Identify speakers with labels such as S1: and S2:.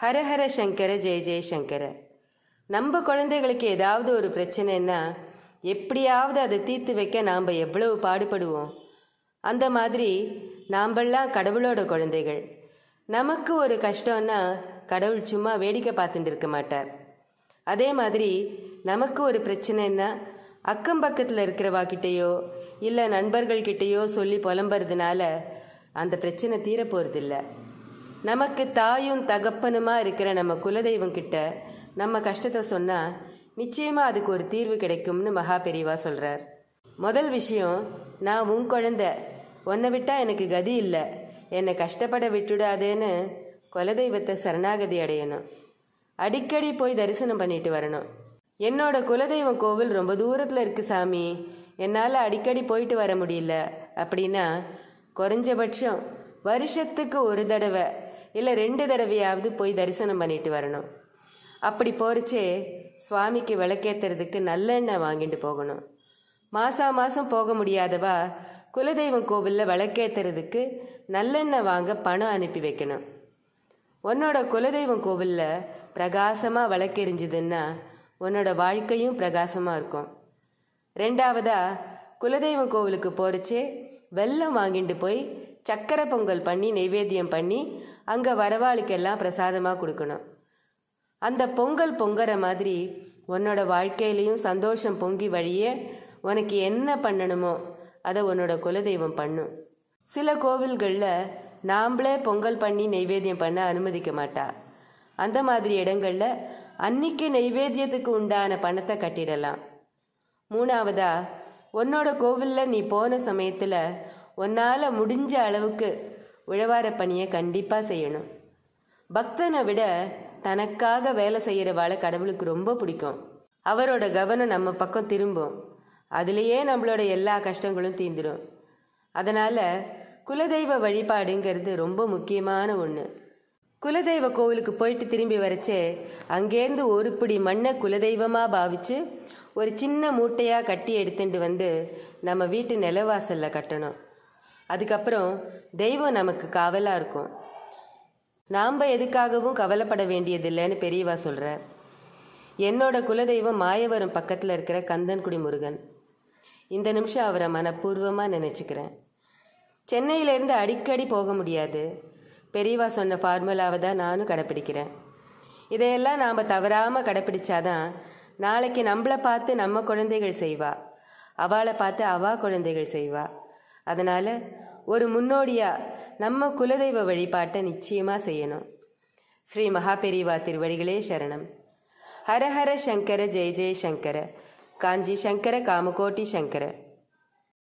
S1: ஹரஹர சங்கர ஜெய ஜெயசங்கர நம்ம குழந்தைகளுக்கு ஏதாவது ஒரு பிரச்சனைன்னா எப்படியாவது அதை தீர்த்து வைக்க நாம் எவ்வளவு பாடுபடுவோம் அந்த மாதிரி நாம்பெல்லாம் கடவுளோட குழந்தைகள் நமக்கு ஒரு கஷ்டம்னா கடவுள் சும்மா வேடிக்கை பார்த்துட்டு இருக்க மாட்டார் அதே மாதிரி நமக்கு ஒரு பிரச்சனைன்னா அக்கம் பக்கத்தில் இருக்கிறவாக்கிட்டேயோ இல்லை நண்பர்கள்கிட்டேயோ சொல்லி புலம்புறதுனால அந்த பிரச்சனை தீரப்போகிறதில்லை நமக்கு தாயும் தகப்பனுமா இருக்கிற நம்ம குலதெய்வம் கிட்ட நம்ம கஷ்டத்தை சொன்னால் நிச்சயமாக அதுக்கு ஒரு தீர்வு கிடைக்கும்னு மகா பெரியவா சொல்கிறார் முதல் விஷயம் நான் உன் குழந்த உன்னை விட்டால் எனக்கு கதி இல்லை என்னை கஷ்டப்பட விட்டுடாதேன்னு குலதெய்வத்தை சரணாகதி அடையணும் அடிக்கடி போய் தரிசனம் பண்ணிட்டு வரணும் என்னோட குலதெய்வம் கோவில் ரொம்ப தூரத்தில் இருக்குது சாமி என்னால் அடிக்கடி போயிட்டு வர முடியல அப்படின்னா குறைஞ்சபட்சம் வருஷத்துக்கு ஒரு தடவை இல்லை ரெண்டு தடவையாவது போய் தரிசனம் பண்ணிட்டு வரணும் அப்படி போகிறச்சே சுவாமிக்கு விளக்கேற்றுறதுக்கு நல்லெண்ணெய் வாங்கிட்டு போகணும் மாசா மாசம் போக முடியாதவா குலதெய்வம் கோவிலில் விளக்கேத்துறதுக்கு நல்லெண்ணெய் வாங்க பணம் அனுப்பி வைக்கணும் உன்னோட குலதெய்வம் கோவிலில் பிரகாசமாக விளக்கெரிஞ்சுதுன்னா உன்னோட வாழ்க்கையும் பிரகாசமாக இருக்கும் ரெண்டாவதா குலதெய்வம் கோவிலுக்கு போறச்சே வெள்ளம் வாங்கிட்டு போய் சக்கரை பொங்கல் பண்ணி நைவேத்தியம் பண்ணி அங்கே வரவாளுக்கெல்லாம் பிரசாதமாக கொடுக்கணும் அந்த பொங்கல் பொங்குற மாதிரி உன்னோட வாழ்க்கையிலையும் சந்தோஷம் பொங்கி வழியே உனக்கு என்ன பண்ணணுமோ அதை உன்னோட குலதெய்வம் பண்ணும் சில கோவில்களில் நாம்ளே பொங்கல் பண்ணி நைவேத்தியம் பண்ண அனுமதிக்க மாட்டா அந்த மாதிரி இடங்களில் அன்னைக்கு நைவேத்தியத்துக்கு உண்டான பணத்தை கட்டிடலாம் மூணாவதா உன்னோட கோவிலில் நீ போன சமயத்தில் உன்னால் முடிஞ்ச அளவுக்கு உழவார பணியை கண்டிப்பாக செய்யணும் பக்தனை விட தனக்காக வேலை செய்கிற வாழை கடவுளுக்கு ரொம்ப பிடிக்கும் அவரோட கவனம் நம்ம பக்கம் திரும்பும் அதுலேயே நம்மளோட எல்லா கஷ்டங்களும் தீந்துடும் அதனால் குலதெய்வ வழிபாடுங்கிறது ரொம்ப முக்கியமான ஒன்று குலதெய்வ கோவிலுக்கு போயிட்டு திரும்பி வரைச்சே அங்கேருந்து ஒரு பிடி மண்ணை குலதெய்வமாக பாவிச்சு ஒரு சின்ன மூட்டையாக கட்டி எடுத்துட்டு வந்து நம்ம வீட்டு நிலவாசலில் கட்டணும் அதுக்கப்புறம் தெய்வம் நமக்கு காவலாக இருக்கும் நாம் எதுக்காகவும் கவலைப்பட வேண்டியதில்லைன்னு பெரியவா சொல்கிற என்னோட குலதெய்வம் மாயவரம் பக்கத்தில் இருக்கிற கந்தன்குடி முருகன் இந்த நிமிஷம் அவரை மனப்பூர்வமாக நினச்சிக்கிறேன் சென்னையிலேருந்து அடிக்கடி போக முடியாது பெரியவா சொன்ன ஃபார்முலாவை தான் நானும் கடைப்பிடிக்கிறேன் இதையெல்லாம் நாம் தவறாமல் கடைப்பிடிச்சாதான் நாளைக்கு நம்மளை பார்த்து நம்ம குழந்தைகள் செய்வா அவளை பார்த்து அவா குழந்தைகள் செய்வாள் அதனால் ஒரு முன்னோடியாக நம்ம குலதெய்வ வழிபாட்டை நிச்சயமாக செய்யணும் ஸ்ரீ மகாபெரிவா திருவடிகளே சரணம் ஹரஹர சங்கர ஜெய ஜெய சங்கர காஞ்சி சங்கர காமகோட்டி சங்கர